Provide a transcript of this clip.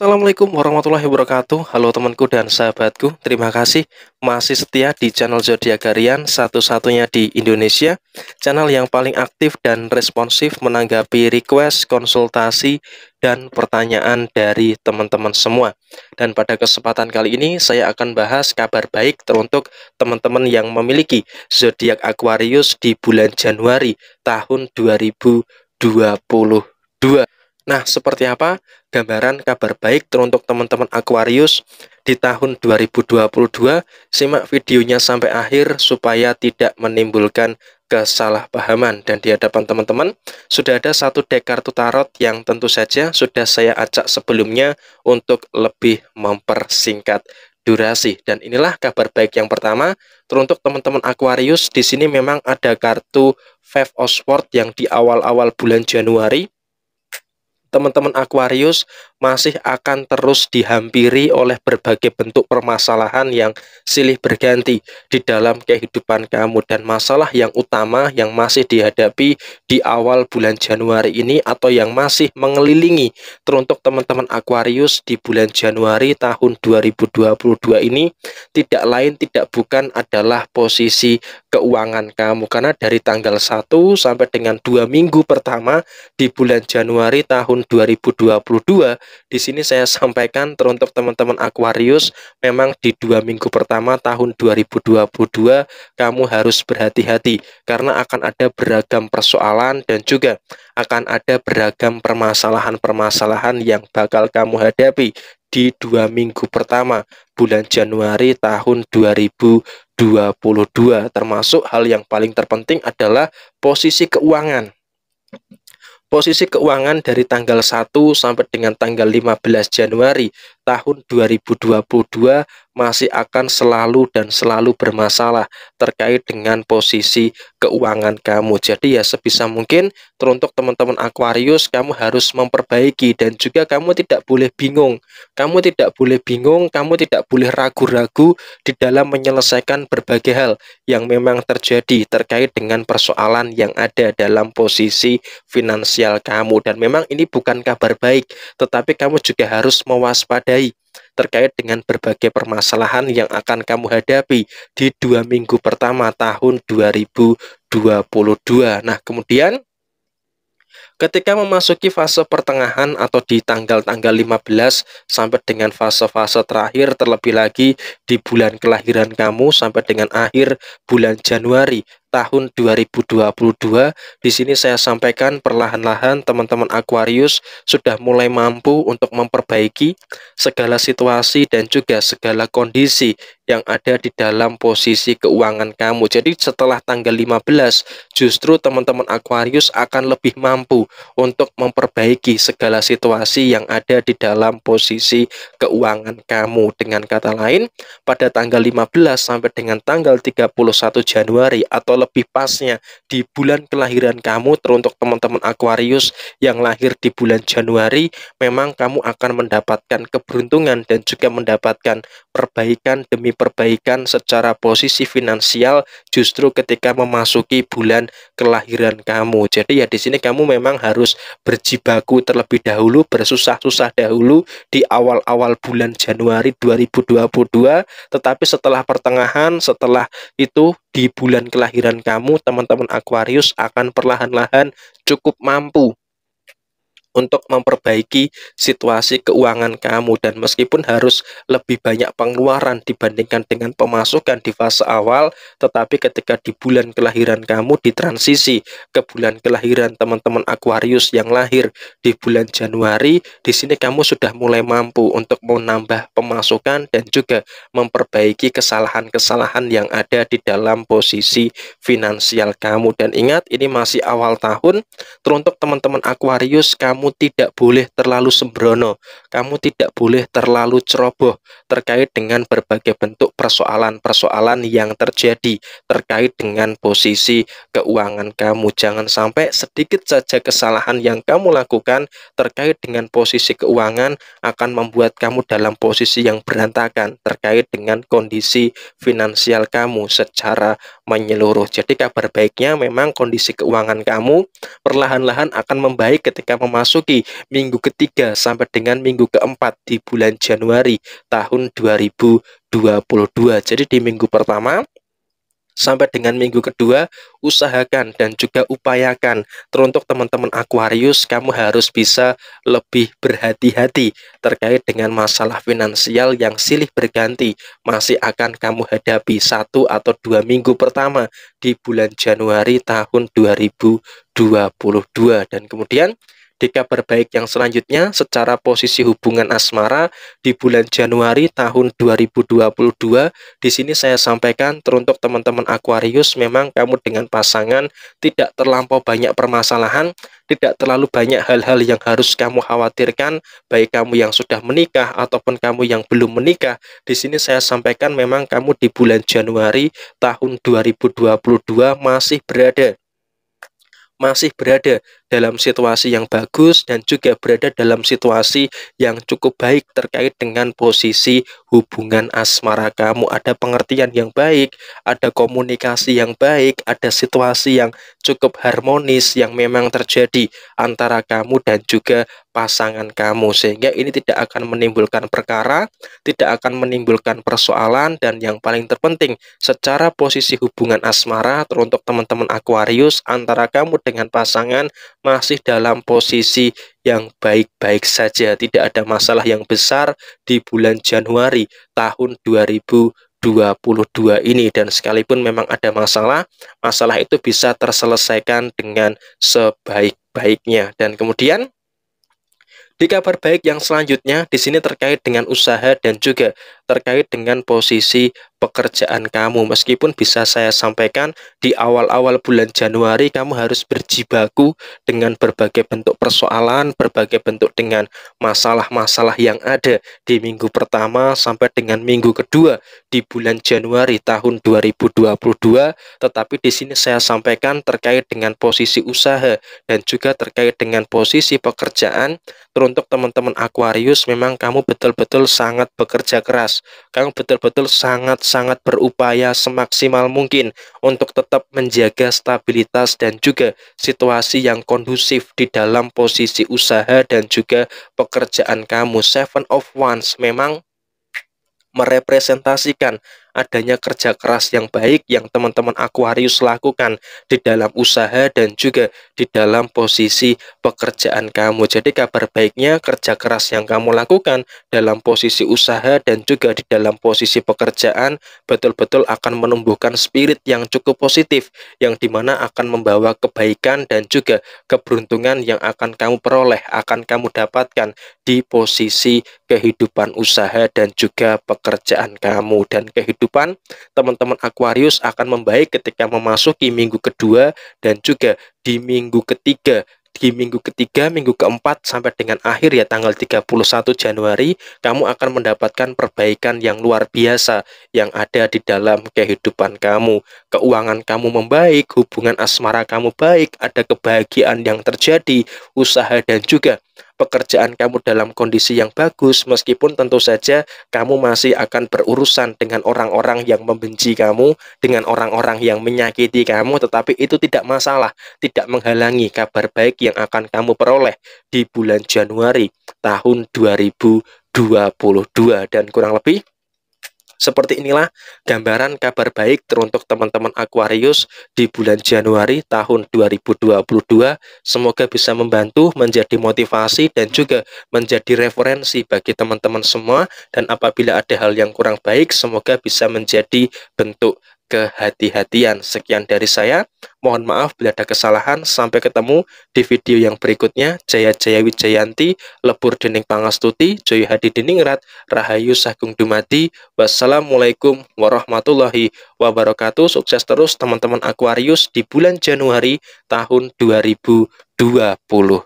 Assalamualaikum warahmatullahi wabarakatuh Halo temanku dan sahabatku Terima kasih masih setia di channel Zodiac Satu-satunya di Indonesia Channel yang paling aktif dan responsif Menanggapi request, konsultasi, dan pertanyaan dari teman-teman semua Dan pada kesempatan kali ini Saya akan bahas kabar baik teruntuk teman-teman yang memiliki zodiak Aquarius di bulan Januari tahun 2022 Nah, seperti apa gambaran kabar baik teruntuk teman-teman Aquarius di tahun 2022? Simak videonya sampai akhir supaya tidak menimbulkan kesalahpahaman dan di hadapan teman-teman sudah ada satu dek kartu tarot yang tentu saja sudah saya acak sebelumnya untuk lebih mempersingkat durasi dan inilah kabar baik yang pertama teruntuk teman-teman Aquarius di sini memang ada kartu Five of Swords yang di awal-awal bulan Januari teman-teman Aquarius masih akan terus dihampiri oleh berbagai bentuk permasalahan yang silih berganti di dalam kehidupan kamu dan masalah yang utama yang masih dihadapi di awal bulan Januari ini atau yang masih mengelilingi teruntuk teman-teman Aquarius di bulan Januari tahun 2022 ini tidak lain tidak bukan adalah posisi keuangan kamu karena dari tanggal 1 sampai dengan dua minggu pertama di bulan Januari tahun 2022 di sini saya sampaikan teruntuk teman-teman Aquarius, memang di dua minggu pertama tahun 2022 kamu harus berhati-hati karena akan ada beragam persoalan dan juga akan ada beragam permasalahan-permasalahan yang bakal kamu hadapi di dua minggu pertama bulan Januari tahun 2022 termasuk hal yang paling terpenting adalah posisi keuangan posisi keuangan dari tanggal 1 sampai dengan tanggal 15 Januari tahun 2022 masih akan selalu dan selalu bermasalah terkait dengan posisi keuangan kamu. Jadi ya sebisa mungkin teruntuk teman-teman Aquarius kamu harus memperbaiki dan juga kamu tidak boleh bingung. Kamu tidak boleh bingung, kamu tidak boleh ragu-ragu di dalam menyelesaikan berbagai hal yang memang terjadi terkait dengan persoalan yang ada dalam posisi finansial kamu dan memang ini bukan kabar baik, tetapi kamu juga harus mewaspadai terkait dengan berbagai permasalahan yang akan kamu hadapi di dua minggu pertama tahun 2022. Nah, kemudian ketika memasuki fase pertengahan atau di tanggal-tanggal 15 sampai dengan fase-fase terakhir terlebih lagi di bulan kelahiran kamu sampai dengan akhir bulan Januari tahun 2022. Di sini saya sampaikan perlahan-lahan teman-teman Aquarius sudah mulai mampu untuk memperbaiki segala situasi dan juga segala kondisi yang ada di dalam posisi keuangan kamu. Jadi setelah tanggal 15 justru teman-teman Aquarius akan lebih mampu untuk memperbaiki segala situasi yang ada di dalam posisi keuangan kamu. Dengan kata lain, pada tanggal 15 sampai dengan tanggal 31 Januari atau lebih pasnya di bulan kelahiran kamu teruntuk teman-teman Aquarius yang lahir di bulan Januari memang kamu akan mendapatkan keberuntungan dan juga mendapatkan perbaikan demi perbaikan secara posisi finansial justru ketika memasuki bulan kelahiran kamu. Jadi ya di sini kamu memang harus berjibaku terlebih dahulu, bersusah-susah dahulu di awal-awal bulan Januari 2022 tetapi setelah pertengahan setelah itu di bulan kelahiran dan kamu teman-teman Aquarius akan perlahan-lahan cukup mampu untuk memperbaiki situasi keuangan kamu dan meskipun harus lebih banyak pengeluaran dibandingkan dengan pemasukan di fase awal tetapi ketika di bulan kelahiran kamu di transisi ke bulan kelahiran teman-teman Aquarius yang lahir di bulan Januari di sini kamu sudah mulai mampu untuk menambah pemasukan dan juga memperbaiki kesalahan-kesalahan yang ada di dalam posisi finansial kamu dan ingat ini masih awal tahun teruntuk teman-teman Aquarius kamu kamu tidak boleh terlalu sembrono, kamu tidak boleh terlalu ceroboh terkait dengan berbagai bentuk persoalan-persoalan yang terjadi terkait dengan posisi keuangan kamu. Jangan sampai sedikit saja kesalahan yang kamu lakukan terkait dengan posisi keuangan akan membuat kamu dalam posisi yang berantakan terkait dengan kondisi finansial kamu secara menyeluruh. Jadi kabar baiknya memang kondisi keuangan kamu perlahan-lahan akan membaik ketika memasuki memasuki minggu ketiga sampai dengan minggu keempat di bulan Januari tahun 2022. Jadi di minggu pertama sampai dengan minggu kedua usahakan dan juga upayakan teruntuk teman-teman Aquarius kamu harus bisa lebih berhati-hati terkait dengan masalah finansial yang silih berganti masih akan kamu hadapi satu atau dua minggu pertama di bulan Januari tahun 2022 dan kemudian di kabar baik yang selanjutnya, secara posisi hubungan asmara di bulan Januari tahun 2022, di sini saya sampaikan teruntuk teman-teman Aquarius, memang kamu dengan pasangan tidak terlampau banyak permasalahan, tidak terlalu banyak hal-hal yang harus kamu khawatirkan, baik kamu yang sudah menikah ataupun kamu yang belum menikah. Di sini saya sampaikan memang kamu di bulan Januari tahun 2022 masih berada masih berada dalam situasi yang bagus dan juga berada dalam situasi yang cukup baik terkait dengan posisi hubungan asmara kamu. Ada pengertian yang baik, ada komunikasi yang baik, ada situasi yang cukup harmonis yang memang terjadi antara kamu dan juga pasangan kamu sehingga ini tidak akan menimbulkan perkara, tidak akan menimbulkan persoalan dan yang paling terpenting secara posisi hubungan asmara teruntuk teman-teman Aquarius antara kamu dengan pasangan masih dalam posisi yang baik-baik saja, tidak ada masalah yang besar di bulan Januari tahun 2000 2022 ini dan sekalipun memang ada masalah, masalah itu bisa terselesaikan dengan sebaik-baiknya dan kemudian di kabar baik yang selanjutnya, di sini terkait dengan usaha dan juga terkait dengan posisi pekerjaan kamu. Meskipun bisa saya sampaikan di awal-awal bulan Januari kamu harus berjibaku dengan berbagai bentuk persoalan, berbagai bentuk dengan masalah-masalah yang ada di minggu pertama sampai dengan minggu kedua di bulan Januari tahun 2022. Tetapi di sini saya sampaikan terkait dengan posisi usaha dan juga terkait dengan posisi pekerjaan. Teruntuk teman-teman Aquarius memang kamu betul-betul sangat bekerja keras Kang betul-betul sangat-sangat berupaya semaksimal mungkin untuk tetap menjaga stabilitas dan juga situasi yang kondusif di dalam posisi usaha dan juga pekerjaan kamu. Seven of Wands memang merepresentasikan adanya kerja keras yang baik yang teman-teman Aquarius lakukan di dalam usaha dan juga di dalam posisi pekerjaan kamu. Jadi kabar baiknya kerja keras yang kamu lakukan dalam posisi usaha dan juga di dalam posisi pekerjaan betul-betul akan menumbuhkan spirit yang cukup positif yang dimana akan membawa kebaikan dan juga keberuntungan yang akan kamu peroleh, akan kamu dapatkan di posisi kehidupan usaha dan juga pekerjaan kamu dan kehidupan kehidupan, teman-teman Aquarius akan membaik ketika memasuki minggu kedua dan juga di minggu ketiga di minggu ketiga, minggu keempat sampai dengan akhir ya tanggal 31 Januari kamu akan mendapatkan perbaikan yang luar biasa yang ada di dalam kehidupan kamu. Keuangan kamu membaik, hubungan asmara kamu baik, ada kebahagiaan yang terjadi, usaha dan juga pekerjaan kamu dalam kondisi yang bagus, meskipun tentu saja kamu masih akan berurusan dengan orang-orang yang membenci kamu, dengan orang-orang yang menyakiti kamu, tetapi itu tidak masalah, tidak menghalangi kabar baik yang akan kamu peroleh di bulan Januari tahun 2022 dan kurang lebih seperti inilah gambaran kabar baik teruntuk teman-teman Aquarius di bulan Januari tahun 2022. Semoga bisa membantu menjadi motivasi dan juga menjadi referensi bagi teman-teman semua dan apabila ada hal yang kurang baik semoga bisa menjadi bentuk kehati-hatian. Sekian dari saya. Mohon maaf bila ada kesalahan. Sampai ketemu di video yang berikutnya. Jaya Jaya Wijayanti, Lebur Dening Pangastuti, Joy Hadi Diningrat, Rahayu Sagung Dumadi. Wassalamualaikum warahmatullahi wabarakatuh. Sukses terus teman-teman Aquarius di bulan Januari tahun 2022.